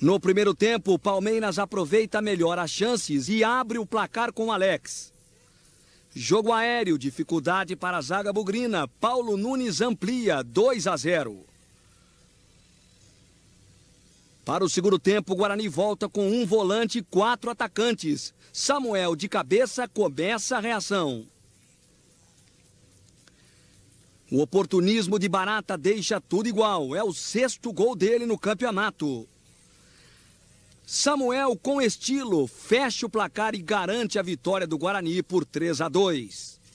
No primeiro tempo, o Palmeiras aproveita melhor as chances e abre o placar com Alex. Jogo aéreo, dificuldade para a zaga bugrina. Paulo Nunes amplia 2 a 0. Para o segundo tempo, o Guarani volta com um volante e quatro atacantes. Samuel, de cabeça, começa a reação. O oportunismo de Barata deixa tudo igual. É o sexto gol dele no campeonato. Samuel, com estilo, fecha o placar e garante a vitória do Guarani por 3 a 2.